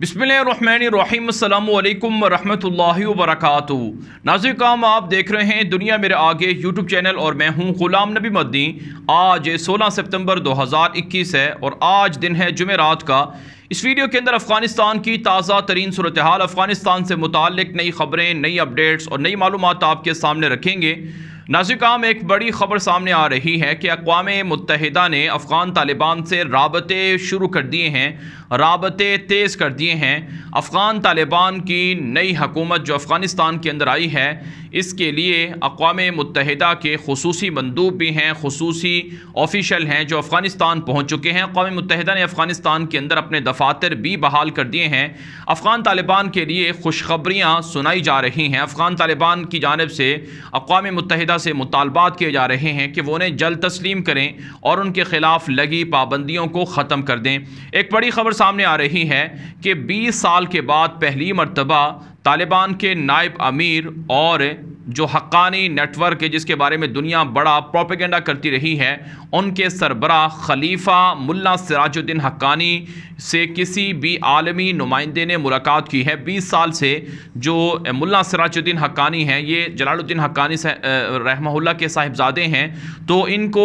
बिसमीम वरक वर्क काम आप देख रहे हैं दुनिया मेरे आगे यूट्यूब चैनल और मैं हूं गुलाम नबी मद्दीन आज 16 सितंबर 2021 है और आज दिन है जुमेरात का इस वीडियो के अंदर अफगानिस्तान की ताज़ा तरीन सूरत हाल अफगानिस्तान से मुतक नई खबरें नई अपडेट्स और नई मालूम आपके सामने रखेंगे नाजिकाम एक बड़ी खबर सामने आ रही है कि अकवा मुतहदा ने अफ़गान तालिबान से रबते शुरू कर दिए हैं रबते तेज़ कर दिए हैं अफ़गान तालिबान की नई हकूमत जो अफ़गानिस्तान के अंदर आई है इसके लिए अकवा मुतहदा के खसूस मंदूब भी हैं खसूस ऑफिशल हैं जो अफ़गानिस्तान पहुँच चुके हैं अकवा मुतहदा ने अफ़गानिस्तान के अंदर अपने दफातर भी बहाल कर दिए हैं अफ़गान तालिबान के लिए खुशखबरियाँ सुनाई जा रही हैं अफ़गान तालिबान की जानब से अकवा मुतहदा से मुतालबात किए जा रहे हैं कि वो उन्हें जल्द तस्लीम करें और उनके ख़िलाफ़ लगी पाबंदियों को ख़त्म कर दें एक बड़ी खबर सामने आ रही हैं कि 20 साल के बाद पहली मरतबा तालिबान के नायब अमीर और जो हक्कानी नेटवर्क है जिसके बारे में दुनिया बड़ा प्रोपेगेंडा करती रही है उनके सरबरा खलीफा मुल्ला सिराजुद्दीन हक्कानी से किसी भी आलमी नुमाइंदे ने मुलाकात की है 20 साल से जो मुल्ला सिराजुद्दीन हक्कानी हैं ये जलालुद्दीन हक्कानी रहमहुल्ला के साहिबजादे हैं तो इनको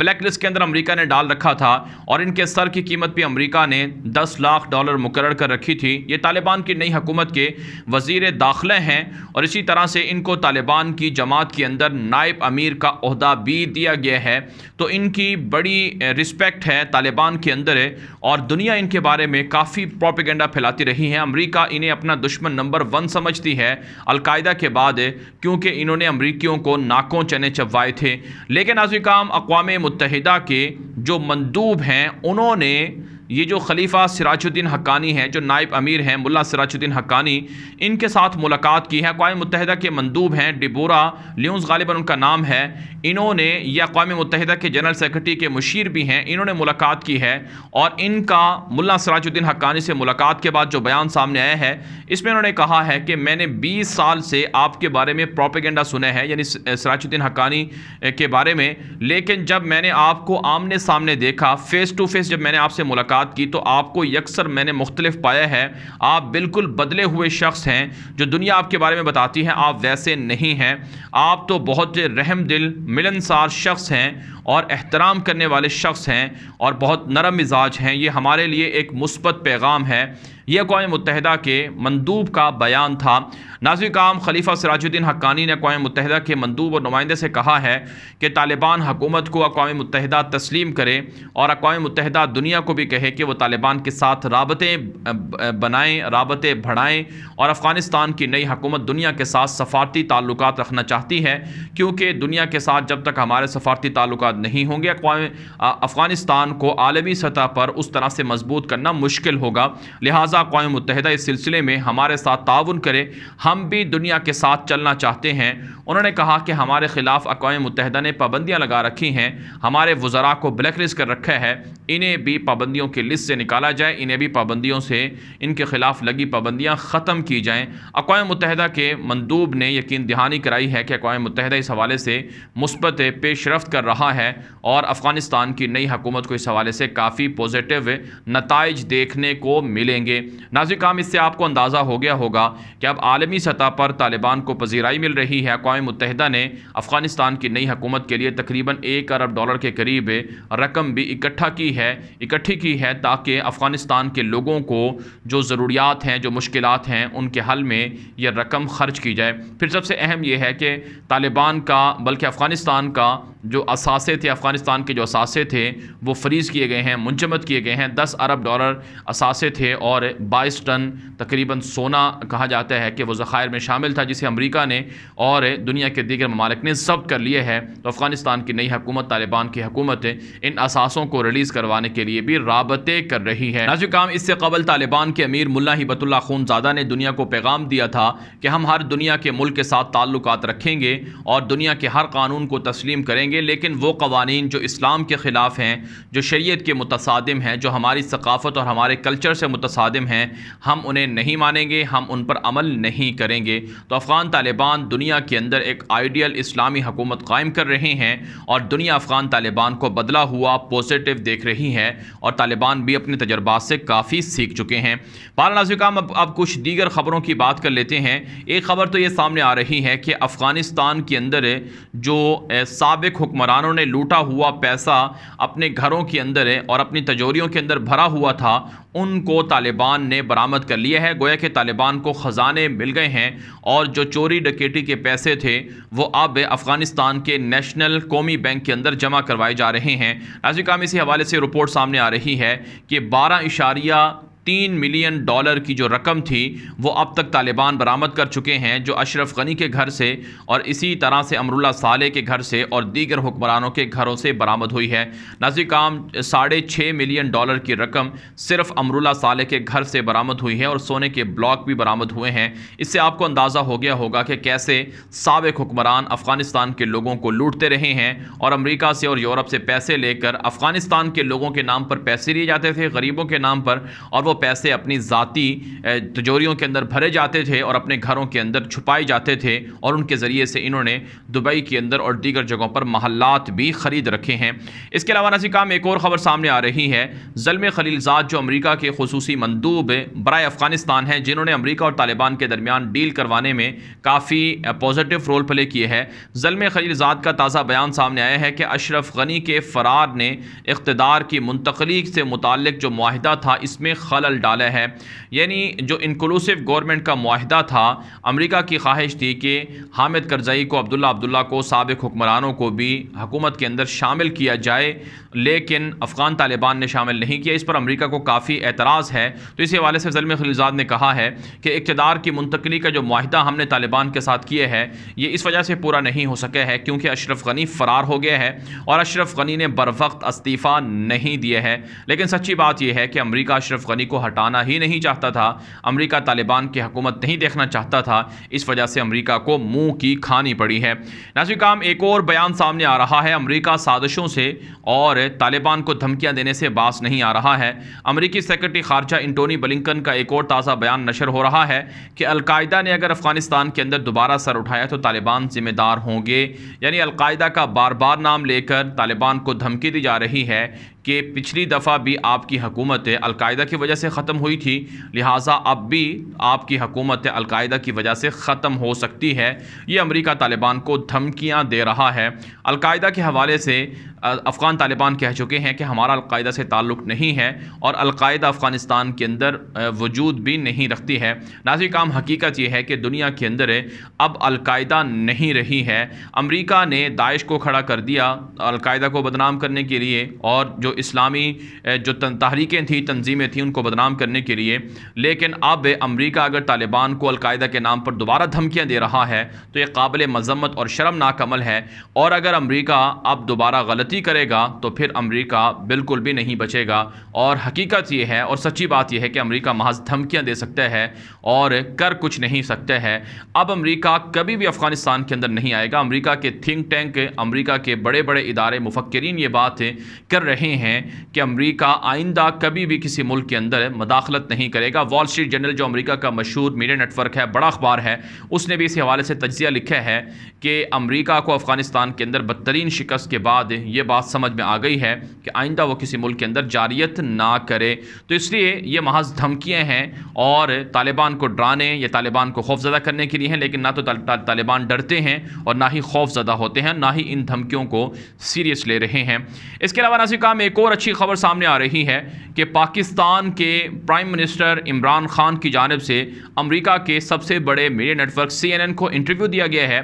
ब्लैक लिस्ट के अंदर अमरीका ने डाल रखा था और इनके सर की कीमत भी अमरीका ने दस लाख डॉलर मुकर कर रखी थी ये तालिबान की नई हकूमत के वज़ी दाखिले हैं और इसी तरह से इनको तालिबान की जमात के अंदर नायब अमीर का अहदा भी दिया गया है तो इनकी बड़ी रिस्पेक्ट है तालिबान के अंदर है और दुनिया इनके बारे में काफ़ी प्रोपिगेंडा फैलाती रही है अमरीका इन्हें अपना दुश्मन नंबर वन समझती है अलकायदा के बाद क्योंकि इन्होंने अमरीकियों को नाकों चने चबवाए थे लेकिन आज काम अकवा मुतहदा के जो मंदूब हैं उन्होंने ये जो खलीफा सिराजुद्दीन हक्कानी हैं जो नायब अमीर हैं मुला सिराजुद्दीन हक्कानी इनके साथ मुलाकात की है अकवा मुतहदा के मंदूब हैं डिबोरा ल्यूस गालिबा उनका नाम है इन्होंने या अकवा मुतहदा के जनरल सेक्रेटरी के मुशीर भी हैं इन्होंने मुलाकात की है और इनका मुला सिराजुद्दीन हक्कानी से मुलाकात के बाद जो बयान सामने आया है इसमें उन्होंने कहा है कि मैंने बीस साल से आपके बारे में प्रोपेगेंडा सुने हैं यानी सिराजुद्दीन हक्कानी के बारे में लेकिन जब मैंने आपको आमने सामने देखा फ़ेस टू फेस जब मैंने आपसे मुलाकात बात की तो आपको यकसर मैंने मुख्तलिफ पाया है आप बिल्कुल बदले हुए शख्स हैं जो दुनिया आपके बारे में बताती है आप वैसे नहीं हैं आप तो बहुत रहम दिल मिलनसार शख्स हैं और एहतराम करने वाले शख्स हैं और बहुत नरम मिजाज हैं ये हमारे लिए एक मुस्बत पैगाम है यह अकवा मुतहदा के मंदूब का बयान था नाजी काम खलीफा सराजुद्दीन हक्कानी ने अकवा मुतहदा के मंदूब और नुमाइंदे से कहा है कि तालिबान हुकूमत को अकवा मुतहदा तस्लीम करे और अकवा मुतहदा दुनिया को भी कहे कि वह तालिबान के साथ रबतें बनाएँ रबते बढ़ाएँ और अफ़गानिस्तान की नई हकूमत दुनिया के साथ सफारती ताल्लुक रखना चाहती है क्योंकि दुनिया के साथ जब तक हमारे सफारती ताल्लुक मुस्तरद नहीं होंगे अफ़गानिस्तान को आलमी सतह पर उस तरह से मजबूत करना मुश्किल होगा लिहाजा अकवा मुतहदा इस सिलसिले में हमारे साथ ताउन करें हम भी दुनिया के साथ चलना चाहते हैं उन्होंने कहा कि हमारे ख़िलाफ़ अकवा मुतहदा ने पाबंदियाँ लगा रखी हैं हमारे वज़रा को ब्लैक लिस्ट कर रखा है इन्हें भी पाबंदियों की लिस्ट से निकाला जाए इन्हें भी पाबंदियों से इनके ख़िलाफ़ लगी पाबंदियाँ ख़त्म की जाएँ अकवा मुतहदा के मंदूब ने यकीन दहानी कराई है कि अकवा मुतहदा इस हवाले से मुस्बत पेशरफ कर रहा है है और अफ़गानिस्तान की नई हुकूमत को इस हवाले से काफ़ी पॉजिटिव नतज देखने को मिलेंगे नाजिक काम इससे आपको अंदाज़ा हो गया होगा कि अब आलमी सतह पर तालिबान को पजीराई मिल रही है अकवा मुतहदा ने अफ़गानिस्तान की नई हुकूमत के लिए तकरीबन एक अरब डॉलर के करीब रकम भी इकट्ठा की है इकट्ठी की है ताकि अफ़गानिस्तान के लोगों को जो ज़रूरियात हैं जो मुश्किल हैं उनके हल में यह रकम खर्च की जाए फिर सबसे अहम यह है कि तालिबान का बल्कि अफ़गानिस्तान का जो असास असासे थे अफ़गानिस्तान के जो असासे थे वो फ्रीज़ किए गए हैं मुंजमद किए गए हैं दस अरब डॉलर असासे थे और बाईस टन तकरीबन सोना कहा जाता है कि वो ज़ख़ायर में शामिल था जिसे अमरीका ने और दुनिया के दीगर ममालिक ने जब्त कर लिए है तो अफ़गानिस्तान की नई हकूमत तालिबान की हकूमत इन असासों को रिलीज़ करवाने के लिए भी रबते कर रही है नाजु काम इससे कबल तालिबान के अमीर मुला हिबतुल्ला खूनजादा ने दुनिया को पैगाम दिया था कि हम हर दुनिया के मुल्क के साथ ताल्लुक रखेंगे और दुनिया के हर कानून को तस्लीम करेंगे लेकिन वो कवानीन जो इस्लाम के ख़िलाफ़ हैं जो शरीयत के मुतसादम हैं जो हमारी सकाफ़त और हमारे कल्चर से मुतसादम हैं हम उन्हें नहीं मानेंगे हम उन पर अमल नहीं करेंगे तो अफ़गान तालिबान दुनिया के अंदर एक आइडियल इस्लामी हकूमत कायम कर रहे हैं और दुनिया अफ़गान तालिबान को बदला हुआ पॉजिटिव देख रही है और तालिबान भी अपने तजर्बात से काफ़ी सीख चुके हैं बारह नाजिकाम अब, अब कुछ दीगर ख़बरों की बात कर लेते हैं एक ख़बर तो ये सामने आ रही है कि अफ़गानिस्तान के अंदर जो सबक हुक्मरानों ने लूटा हुआ पैसा अपने घरों के अंदर है और अपनी तजोरियों के अंदर भरा हुआ था उनको तालिबान ने बरामद कर लिया है गोया के तालिबान को ख़जाने मिल गए हैं और जो चोरी डकेटी के पैसे थे वो अब अफ़गानिस्तान के नेशनल कौमी बैंक के अंदर जमा करवाए जा रहे हैं नाजिक काम इसी हवाले से रिपोर्ट सामने आ रही है कि बारह इशारिया तीन मिलियन डॉलर की जो रकम थी वो अब तक तालिबान बरामद कर चुके हैं जो अशरफ गनी के घर से और इसी तरह से अमरुल्ला साले के घर से और दीगर हुक्मरानों के घरों से बरामद हुई है नाजी काम साढ़े छः मिलियन डॉलर की रकम सिर्फ अमरुल्ला साले के घर से बरामद हुई है और सोने के ब्लॉक भी बरामद हुए हैं इससे आपको अंदाज़ा हो गया होगा कि कैसे सबक हुक्मरान अफ़गानिस्तान के लोगों को लूटते रहे हैं और अमरीका से और यूरोप से पैसे लेकर अफ़गानिस्तान के लोगों के नाम पर पैसे लिए जाते थे गरीबों के नाम पर और वो पैसे अपनी ज़ाती तजोरियों के अंदर भरे जाते थे और अपने घरों के अंदर छुपाए जाते थे और उनके ज़रिए से इन्होंने दुबई के अंदर और दीगर जगहों पर महलात भी ख़रीद रखे हैं इसके अलावा नसी काम एक और ख़बर सामने आ रही है जलम खलीलजाद जो अमरीका के खसूस मंदूब बरए अफ़गानिस्तान हैं जिन्होंने अमरीका और तालिबान के दरमियान डील करवाने में काफ़ी पॉजिटिव रोल प्ले किए हैं जलम खलीलजाद का ताज़ा बयान सामने आया है कि अशरफ गनी के फ़रार ने इकतदार की मुंतकली से मुतल जो माहिदा था इसमें खल मुतल डाला है यानी जो इनकलूसिव गवर्नमेंट का माहिदा था अमरीका की ख्वाहिश थी कि हामिद करजई को अब्दुल्ला अब्दुल्ला को सबक हुक्मरानों को भी हकूमत के अंदर शामिल किया जाए लेकिन अफ़गान तालिबान ने शामिल नहीं किया इस पर अमरीका को काफ़ी एतराज़ है तो इसी हवाले से जलम खलीजाद ने कहा है कि इकतदार की मुंतकली का जो माहिदा हमने तालिबान के साथ किए है ये इस वजह से पूरा नहीं हो सका है क्योंकि अशरफ गनी फ़रार हो गया है और अशरफ गनी ने बर वक्त इस्तीफ़ा नहीं दिया है लेकिन सच्ची बात यह है कि अमरीका अशरफ गनी को हटाना ही नहीं चाहता था अमरीका तालिबान की हकूमत नहीं देखना चाहता था इस वजह से अमरीका को मुंह की खानी पड़ी है नाजिक काम एक और बयान सामने आ रहा है अमरीका साजिशों से और तालिबान को धमकियाँ देने से बास नहीं आ रहा है अमरीकी सेक्रेटरी खारजा इंटोनी बलिंकन का एक और ताज़ा बयान नशर हो रहा है कि अलकायदा ने अगर अफगानिस्तान के अंदर दोबारा सर उठाया तो तालिबान जिम्मेदार होंगे यानी अलकायदा का बार बार नाम लेकर तालिबान को धमकी दी जा रही है कि पिछली दफ़ा भी आपकी हकूमत अलकायदा की वजह से ख़त्म हुई थी लिहाजा अब भी आपकी हकूमत अलकायदा की वजह से ख़त्म हो सकती है ये अमेरिका तालिबान को धमकियां दे रहा है अलकायदा के हवाले से अफ़गान तालिबान कह चुके हैं कि हमारा अलकायदा से ताल्लुक़ नहीं है और अलकायदा अफ़गानिस्तान के अंदर वजूद भी नहीं रखती है नाजी काम हकीकत यह है कि दुनिया के अंदर अब अलकायदा नहीं रही है अमरीका ने दाइश को खड़ा कर दिया अलकायदा को बदनाम करने के लिए और जो इस्लामी जो तहरीकें थी तनजीमें थी उनको बदनाम करने के लिए लेकिन अब अमरीका अगर तालिबान को अलकायदा के नाम पर दोबारा धमकियाँ दे रहा है तो ये काबिल मजम्मत और शर्मनाक अमल है और अगर अमरीका अब दोबारा गलत गलती करेगा तो फिर अमेरिका बिल्कुल भी नहीं बचेगा और हकीकत ये है और सच्ची बात यह है कि अमेरिका महज धमकियां दे सकता है और कर कुछ नहीं सकते हैं अब अमेरिका कभी भी अफ़गानिस्तान के अंदर नहीं आएगा अमेरिका के थिंक टैंक अमेरिका के बड़े बड़े इदारे मुफक्रीन ये बात कर रहे हैं कि अमरीका आइंदा कभी भी किसी मुल्क के अंदर मदाखलत नहीं करेगा वॉल स्ट्रीट जनरल जो अमरीका का मशहूर मीडिया नेटवर्क है बड़ा अखबार है उसने भी इस हवाले से तजिया लिखा है कि अमरीका को अफ़गानिस्तान के अंदर बदतरीन शिकस्त के बाद ये ये बात समझ में आ गई है कि आइंदा वो किसी मुल्क के अंदर जारियत ना करे तो इसलिए ये महज धमकियाँ हैं और तालिबान को डराने या तालिबान को खौफजदा करने के लिए हैं लेकिन ना तो ता, ता, तालिबान डरते हैं और ना ही खौफजदा होते हैं ना ही इन धमकियों को सीरियस ले रहे हैं इसके अलावा नासिक काम एक और अच्छी खबर सामने आ रही है कि पाकिस्तान के प्राइम मिनिस्टर इमरान खान की जानब से अमरीका के सबसे बड़े media network C N N को इंटरव्यू दिया गया है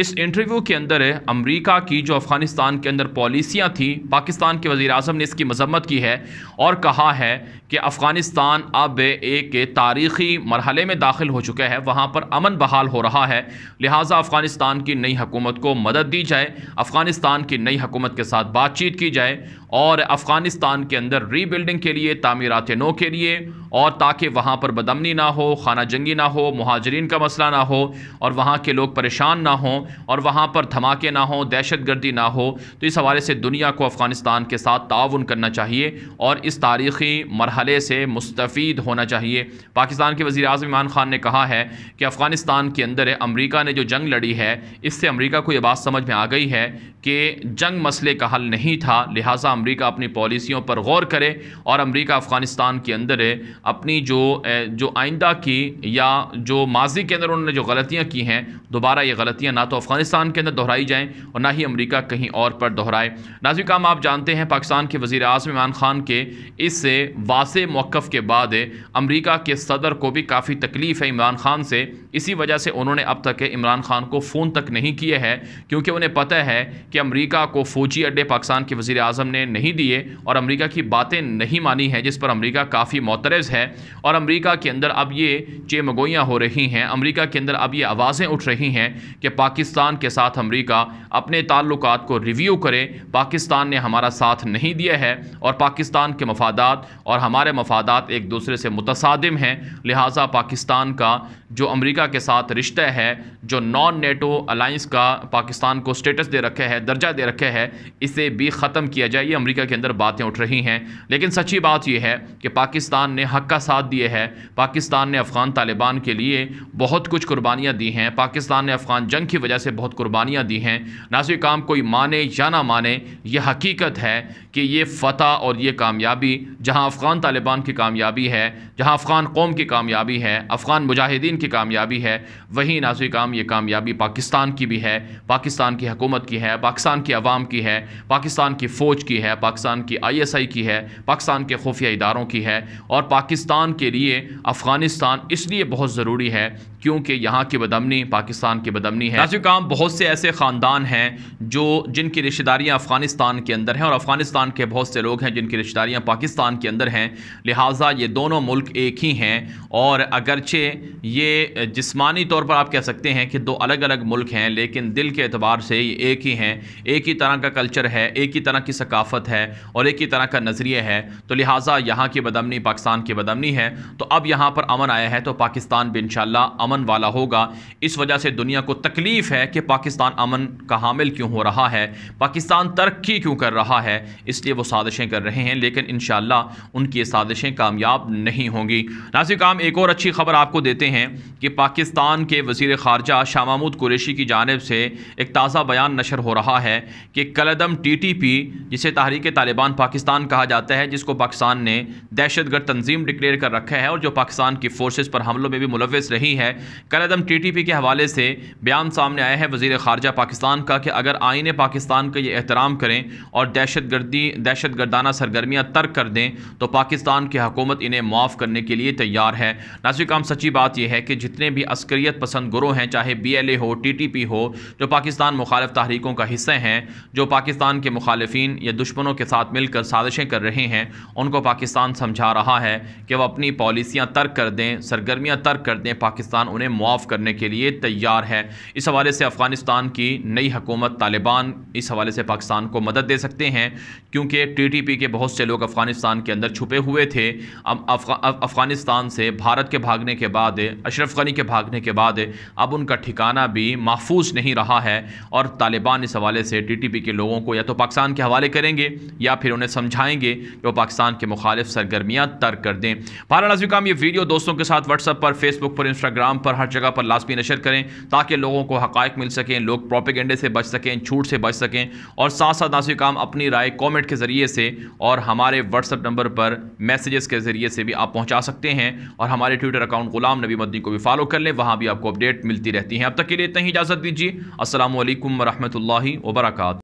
इस इंटरव्यू के अंदर अमरीका की जो अफ़गानिस्तान के अंदर पॉलिसी पॉलिसियाँ थीं पाकिस्तान के वज़ी अजम ने इसकी मजम्मत की है और कहा है कि अफ़गानिस्तान अब एक तारीख़ी मरहले में दाखिल हो चुका है वहाँ पर अमन बहाल हो रहा है लिहाजा अफ़गानिस्तान की नई हुकूमत को मदद दी जाए अफ़गानिस्तान की नई हुकूमत के साथ बातचीत की जाए और अफ़गानिस्तान के अंदर रीबिल्डिंग के लिए तमीरत नो के लिए और ताकि वहाँ पर बदमनी ना हो खाना जंगी ना हो महाजरीन का मसला ना हो और वहाँ के लोग परेशान ना हों और वहाँ पर धमाके ना हों दहशत गर्दी ना हो तो इस हवाले से से दुनिया को अफ़गानिस्तान के साथ ताउन करना चाहिए और इस तारीख़ी मरहले से मुस्तफ़ होना चाहिए पाकिस्तान के वज़ी अजम इमरान ख़ान ने कहा है कि अफ़गानिस्तान के अंदर अमरीका ने जो जंग लड़ी है इससे अमरीका को यह बात समझ में आ गई है कि जंग मसले का हल नहीं था लिहाजा अमरीका अपनी पॉलिसियों पर गौर करे और अमरीका अफ़गानिस्तान के अंदर अपनी जो जो आइंदा की या जो माजी के अंदर उन्होंने जो गलतियाँ की हैं दोबारा ये गलतियाँ ना तो अफ़गानिस्तान के अंदर दोहराई जाएँ और ना ही अमरीका कहीं और पर दोहराए नाजी काम आप जानते हैं पाकिस्तान के वज़ी अजम इमरान ख़ान के इस वास मौक़ के बाद अमरीका के सदर को भी काफ़ी तकलीफ़ है इमरान ख़ान से इसी वजह से उन्होंने अब तक इमरान ख़ान को फ़ोन तक नहीं किए हैं क्योंकि उन्हें पता है कि अमरीका को फ़ौजी अड्डे पाकिस्तान के वज़ी अजम ने नहीं दिए और अमरीका की बातें नहीं मानी हैं जिस पर अमरीका काफ़ी मोतरज़ है और अमरीका के अंदर अब ये चेमगोयाँ हो रही हैं अमरीका के अंदर अब ये आवाज़ें उठ रही हैं कि पाकिस्तान के साथ अमरीका अपने ताल्लुक को रिव्यू करे पाकिस्तान ने हमारा साथ नहीं दिया है और पाकिस्तान के मफादात और हमारे मफादात एक दूसरे से मुतसादम हैं लिहाजा पाकिस्तान का जो अमेरिका के साथ रिश्ता है जो नॉन नेटो अलाइंस का पाकिस्तान को स्टेटस दे रखे है दर्जा दे रखे है इसे भी ख़त्म किया जाए ये अमेरिका के अंदर बातें उठ रही हैं लेकिन सच्ची बात यह है कि पाकिस्तान ने हक का साथ दिए है पाकिस्तान ने अफ़गान तालिबान के लिए बहुत कुछ कुर्बानियाँ दी हैं पाकिस्तान ने अफ़गान जंग की वजह से बहुत कुर्बानियाँ दी हैं नासिर काम कोई माने या ना माने यह हकीकत है कि ये फ़तह और ये कामयाबी जहाँ अफ़गान तालिबान की कामयाबी है जहाँ अफ़गान कौम की कामयाबी है अफ़गान मुजाहिदीन की कामयाबी है वहीं नाजी काम ये कामयाबी पाकिस्तान की भी है पाकिस्तान की हकूमत की है पाकिस्तान की आवाम की है पाकिस्तान की फ़ौज की है पाकिस्तान की आई एस आई की है पाकिस्तान के खुफिया इदारों की है और पाकिस्तान के लिए अफ़गानिस्तान इसलिए बहुत ज़रूरी है क्योंकि यहाँ की बदमनी पाकिस्तान की बदमनी है नाजी काम बहुत से ऐसे ख़ानदान हैं जो जिनकी रिश्तेदारियाँ अफ़गानिस्तान के अंदर हैं और अफ़गानिस्तान पाकिस्तान के बहुत से लोग हैं जिनकी रिश्तेदारियाँ पाकिस्तान के अंदर हैं लिहाजा ये दोनों मुल्क एक ही हैं और अगरचे ये जिस्मानी तौर पर आप कह सकते हैं कि दो अलग अलग मुल्क हैं लेकिन दिल के अतबार से ये एक ही हैं एक ही तरह का कल्चर है एक ही तरह की सकाफत है और एक ही तरह का नज़रिए है तो लिहाजा यहाँ की बदमनी पाकिस्तान की बदमनी है तो अब यहाँ पर अमन आया है तो पाकिस्तान भी इनशाला अमन वाला होगा इस वजह से दुनिया को तकलीफ़ है कि पाकिस्तान अमन का हामिल क्यों हो रहा है पाकिस्तान तरक्की क्यों कर रहा है इसलिए वो साजिशें कर रहे हैं लेकिन इन उनकी ये साजिशें कामयाब नहीं होंगी नासिर काम एक और अच्छी खबर आपको देते हैं कि पाकिस्तान के वजीर खारजा शाह महमूद कुरेशी की जानब से एक ताज़ा बयान नशर हो रहा है कि कलदम टी टी पी जिसे तहरीक तालिबान पाकिस्तान कहा जाता है जिसको पाकिस्तान ने दहशत गर्द तंजीम डिक्लेयर कर रखा है और जो पाकिस्तान की फोर्सेज पर हमलों में भी मुलविस रही है कलदम टी टी पी के हवाले से बयान सामने आया है वजीर खारजा पाकिस्तान का कि अगर आइन पाकिस्तान का ये एहतराम करें और दहशत गर्दी की दहशत गर्दाना सरगर्मियाँ तर्क कर दें तो पाकिस्तान की हकूमत इन्हें माफ़ करने के लिए तैयार है नासिक आम सच्ची बात यह है कि जितने भी अस्करियत पसंद गुरोह हैं चाहे बी एल ए हो टी टी पी हो जो पाकिस्तान मुखालफ तहरीकों का हिस्से हैं जो पाकिस्तान के मुखालफन या दुश्मनों के साथ मिलकर साजिशें कर रहे हैं उनको पाकिस्तान समझा रहा है कि वह अपनी पॉलिसियाँ तर्क कर दें सरगर्मियाँ तर्क कर दें पाकिस्तान उन्हें माफ़ करने के लिए तैयार है इस हवाले से अफ़गानिस्तान की नई हकूमत तालिबान इस हवाले से पाकिस्तान को मदद दे सकते हैं क्योंकि टीटीपी के बहुत से लोग अफगानिस्तान के अंदर छुपे हुए थे अब अफगानिस्तान से भारत के भागने के बाद अशरफ गनी के भागने के बाद अब उनका ठिकाना भी महफूज नहीं रहा है और तालिबान इस हवाले से टीटीपी के लोगों को या तो पाकिस्तान के हवाले करेंगे या फिर उन्हें समझाएंगे कि वो पाकिस्तान के मुखालिफ सरगर्मियाँ तर्क कर दें भारत लाजमी काम ये वीडियो दोस्तों के साथ व्हाट्सअप पर फेसबुक पर इंस्टाग्राम पर हर जगह पर लाजमी नशर करें ताकि लोगों को हक़ मिल सकें लोग प्रोपेगेंडे से बच सकें छूट से बच सकें और साथ साथ नासिक काम अपनी राय कॉमेंट कमेंट के ज़रिए से और हमारे व्हाट्सअप नंबर पर मैसेजेस के ज़रिए से भी आप पहुंचा सकते हैं और हमारे ट्विटर अकाउंट गुलाम नबी मदनी को भी फॉलो कर लें वहाँ भी आपको अपडेट मिलती रहती हैं अब तक के लिए इतना ही इजाज़त दीजिए असल वरहमल वर्का